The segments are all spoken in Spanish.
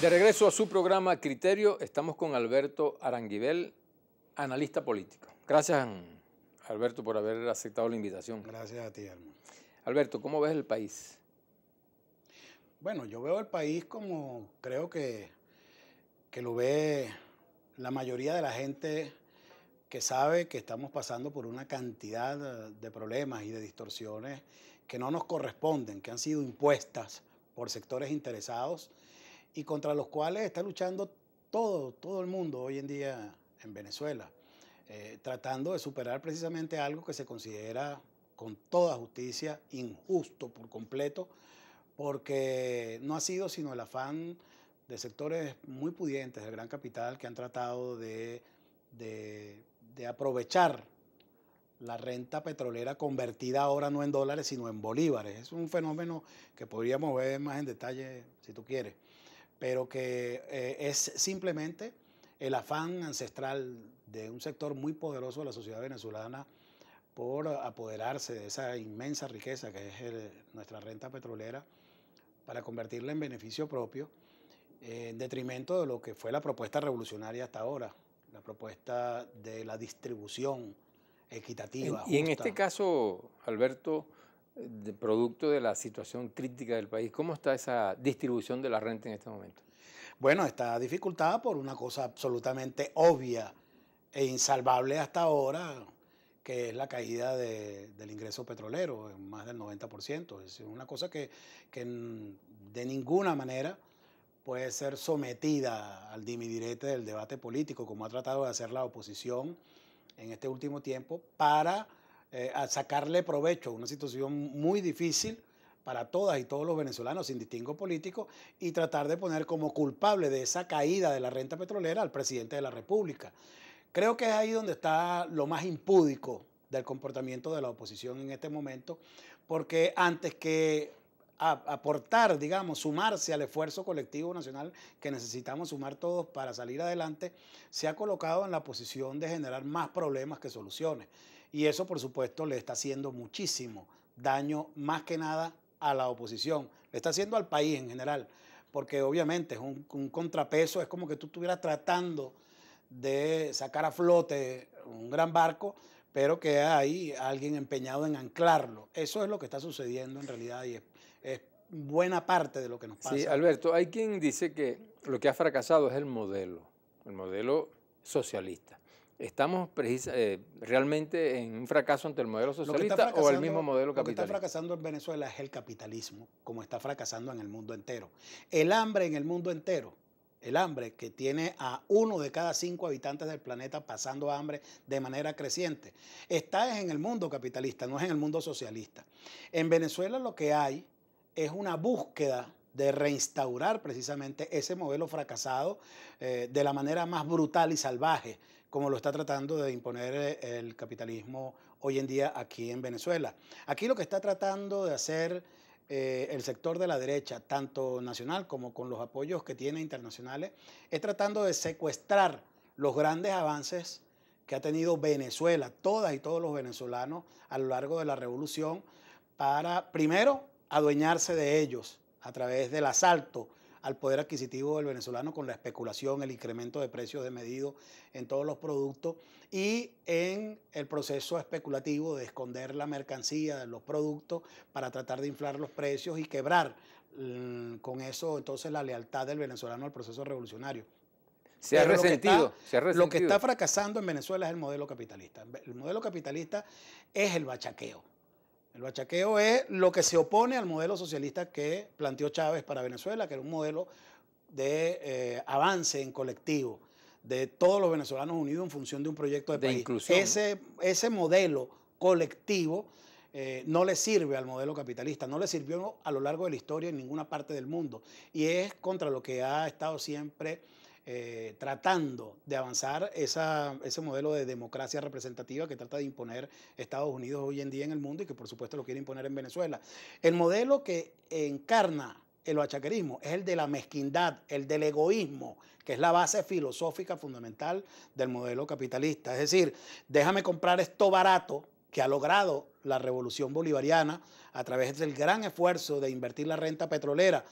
De regreso a su programa Criterio, estamos con Alberto Aranguibel, analista político. Gracias, Alberto, por haber aceptado la invitación. Gracias a ti, hermano. Alberto, ¿cómo ves el país? Bueno, yo veo el país como creo que, que lo ve la mayoría de la gente que sabe que estamos pasando por una cantidad de problemas y de distorsiones que no nos corresponden, que han sido impuestas por sectores interesados y contra los cuales está luchando todo, todo el mundo hoy en día en Venezuela, eh, tratando de superar precisamente algo que se considera con toda justicia injusto por completo, porque no ha sido sino el afán de sectores muy pudientes del gran capital que han tratado de aprovechar la renta petrolera convertida ahora no en dólares, sino en bolívares. Es un fenómeno que podríamos ver más en detalle, si tú quieres pero que eh, es simplemente el afán ancestral de un sector muy poderoso de la sociedad venezolana por apoderarse de esa inmensa riqueza que es nuestra renta petrolera para convertirla en beneficio propio, en detrimento de lo que fue la propuesta revolucionaria hasta ahora, la propuesta de la distribución equitativa. Y, en este caso, Alberto, producto de la situación crítica del país. ¿Cómo está esa distribución de la renta en este momento? Bueno, está dificultada por una cosa absolutamente obvia e insalvable hasta ahora, que es la caída del ingreso petrolero en más del 90%. Es una cosa que, que de ninguna manera puede ser sometida al dimidirete del debate político, como ha tratado de hacer la oposición en este último tiempo, para eh, a sacarle provecho a una situación muy difícil para todas y todos los venezolanos sin distingo político y tratar de poner como culpable de esa caída de la renta petrolera al presidente de la República. Creo que es ahí donde está lo más impúdico del comportamiento de la oposición en este momento, porque antes que aportar, digamos, sumarse al esfuerzo colectivo nacional que necesitamos sumar todos para salir adelante, se ha colocado en la posición de generar más problemas que soluciones. Y eso, por supuesto, le está haciendo muchísimo daño, más que nada a la oposición, le está haciendo al país en general, porque obviamente es un, contrapeso, es como que tú estuvieras tratando de sacar a flote un gran barco, pero que hay alguien empeñado en anclarlo. Eso es lo que está sucediendo en realidad y es, es, buena parte de lo que nos pasa. Sí, Alberto, hay quien dice que lo que ha fracasado es el modelo, el modelo socialista estamos eh, realmente en un fracaso ante el modelo socialista o el mismo modelo capitalista. Lo que está fracasando en Venezuela es el capitalismo, como está fracasando en el mundo entero. El hambre en el mundo entero, el hambre que tiene a uno de cada cinco habitantes del planeta pasando hambre de manera creciente, está en el mundo capitalista, no es en el mundo socialista. En Venezuela lo que hay es una búsqueda de reinstaurar precisamente ese modelo fracasado eh, de la manera más brutal y salvaje como lo está tratando de imponer eh, el capitalismo hoy en día aquí en Venezuela. Aquí lo que está tratando de hacer eh, el sector de la derecha, tanto nacional como con los apoyos que tiene internacionales, es tratando de secuestrar los grandes avances que ha tenido Venezuela, todas y todos los venezolanos a lo largo de la revolución, para primero adueñarse de ellos a través del asalto al poder adquisitivo del venezolano con la especulación, el incremento de precios de medido en todos los productos y en el proceso especulativo de esconder la mercancía de los productos para tratar de inflar los precios y quebrar mm, con eso entonces la lealtad del venezolano al proceso revolucionario. se ha, resentido, Lo que está fracasando en Venezuela es el modelo capitalista. El modelo capitalista es el bachaqueo. El bachaqueo es lo que se opone al modelo socialista que planteó Chávez para Venezuela, que era un modelo de eh, avance en colectivo, de todos los venezolanos unidos en función de un proyecto de, de Ese, modelo colectivo eh, no le sirve al modelo capitalista, no le sirvió a lo largo de la historia en ninguna parte del mundo. Y es contra lo que ha estado siempre eh, tratando de avanzar ese modelo de democracia representativa que trata de imponer Estados Unidos hoy en día en el mundo y que por supuesto lo quiere imponer en Venezuela. El modelo que encarna el bachaquerismo es el de la mezquindad, el del egoísmo, que es la base filosófica fundamental del modelo capitalista. Es decir, déjame comprar esto barato que ha logrado la revolución bolivariana a través del gran esfuerzo de invertir la renta petrolera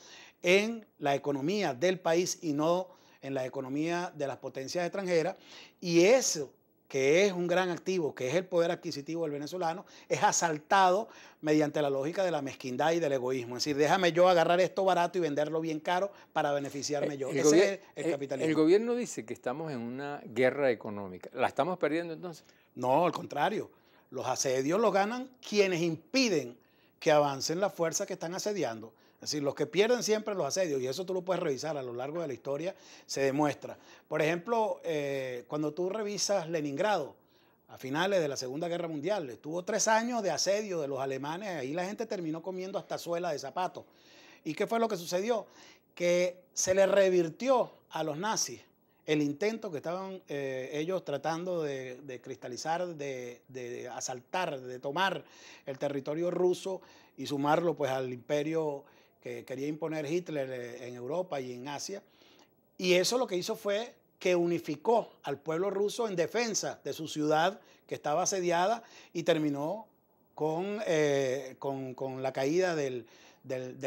en la economía del país y no en la economía de las potencias extranjeras y eso que es un gran activo, que es el poder adquisitivo del venezolano, es asaltado mediante la lógica de la mezquindad y del egoísmo. Es decir, déjame yo agarrar esto barato y venderlo bien caro para beneficiarme yo. El es el eh, capitalismo. El gobierno dice que estamos en una guerra económica. ¿La estamos perdiendo entonces? No, al contrario. Los asedios los ganan quienes impiden que avancen las fuerzas que están asediando. Es decir, los que pierden siempre los asedios, y eso tú lo puedes revisar a lo largo de la historia, se demuestra. Por ejemplo, eh, cuando tú revisas Leningrado, a finales de la Segunda Guerra Mundial, estuvo tres años de asedio de los alemanes, ahí la gente terminó comiendo hasta suela de zapatos. ¿Y qué fue lo que sucedió? Que se le revirtió a los nazis el intento que estaban eh, ellos tratando de, cristalizar, de, asaltar, de tomar el territorio ruso y sumarlo pues al imperio que quería imponer Hitler eh, en Europa y en Asia. Y eso lo que hizo fue que unificó al pueblo ruso en defensa de su ciudad que estaba asediada y terminó con, eh, con, la caída del,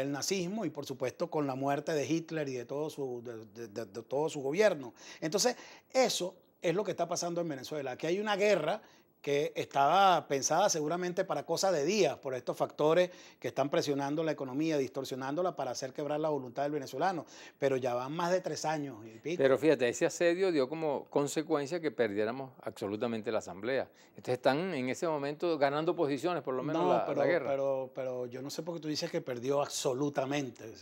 nazismo y por supuesto con la muerte de Hitler y de todo, su, de, todo su gobierno. Entonces, eso es lo que está pasando en Venezuela, que hay una guerra que estaba pensada seguramente para cosas de días, por estos factores que están presionando la economía, distorsionándola para hacer quebrar la voluntad del venezolano. Pero ya van más de tres años. Pero fíjate, ese asedio dio como consecuencia que perdiéramos absolutamente la Asamblea. Entonces están en ese momento ganando posiciones, por lo menos, la, pero, guerra. Pero, pero yo no sé por qué tú dices que perdió absolutamente.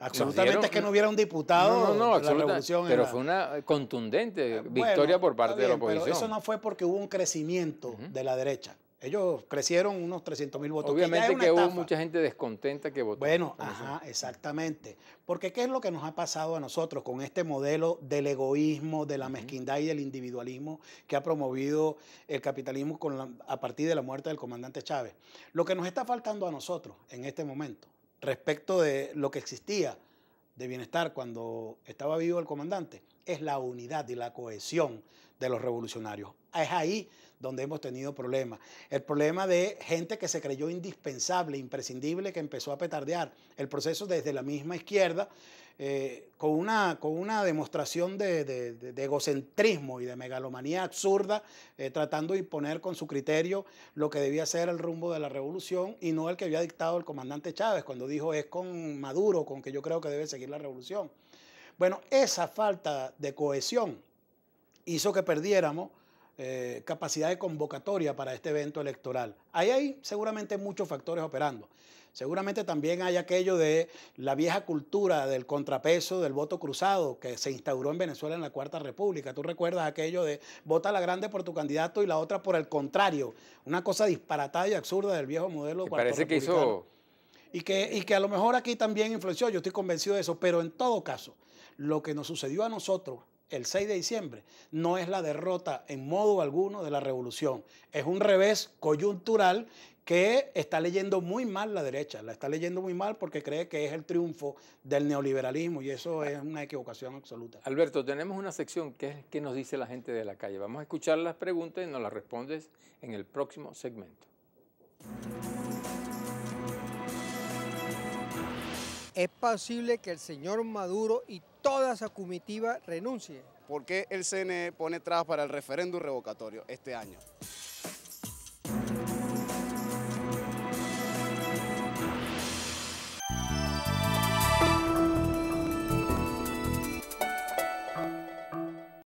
Absolutamente es que no hubiera un diputado no, no, la Pero fue una contundente eh, victoria por parte de la oposición. Pero eso no fue porque hubo un crecimiento de la derecha. Ellos crecieron unos 300 mil votos. Obviamente que, hubo mucha gente descontenta que votó. Bueno, ajá, exactamente. Porque ¿qué es lo que nos ha pasado a nosotros con este modelo del egoísmo, de la mezquindad y del individualismo que ha promovido el capitalismo a partir de la muerte del comandante Chávez? Lo que nos está faltando a nosotros en este momento respecto de lo que existía de bienestar cuando estaba vivo el comandante es la unidad y la cohesión de los revolucionarios. Es ahí donde hemos tenido problemas. El problema de gente que se creyó indispensable, imprescindible, que empezó a petardear el proceso desde la misma izquierda, eh, con, una, con una demostración de, egocentrismo y de megalomanía absurda, eh, tratando de imponer con su criterio lo que debía ser el rumbo de la revolución y no el que había dictado el comandante Chávez cuando dijo es con Maduro con que yo creo que debe seguir la revolución. Bueno, esa falta de cohesión hizo que perdiéramos eh, capacidad de convocatoria para este evento electoral. Ahí hay seguramente muchos factores operando. Seguramente también hay aquello de la vieja cultura del contrapeso del voto cruzado que se instauró en Venezuela en la Cuarta República. Tú recuerdas aquello de vota la grande por tu candidato y la otra por el contrario. Una cosa disparatada y absurda del viejo modelo. parece que hizo... Y que, y que a lo mejor aquí también influenció, yo estoy convencido de eso, pero en todo caso, lo que nos sucedió a nosotros el 6 de diciembre no es la derrota en modo alguno de la revolución. Es un revés coyuntural que está leyendo muy mal la derecha. La está leyendo muy mal porque cree que es el triunfo del neoliberalismo y eso es una equivocación absoluta. Alberto, tenemos una sección que es que nos dice la gente de la calle. Vamos a escuchar las preguntas y nos las respondes en el próximo segmento. ¿Es posible que el señor Maduro y toda esa comitiva renuncie. ¿Por qué el CNE pone trabas para el referéndum revocatorio este año?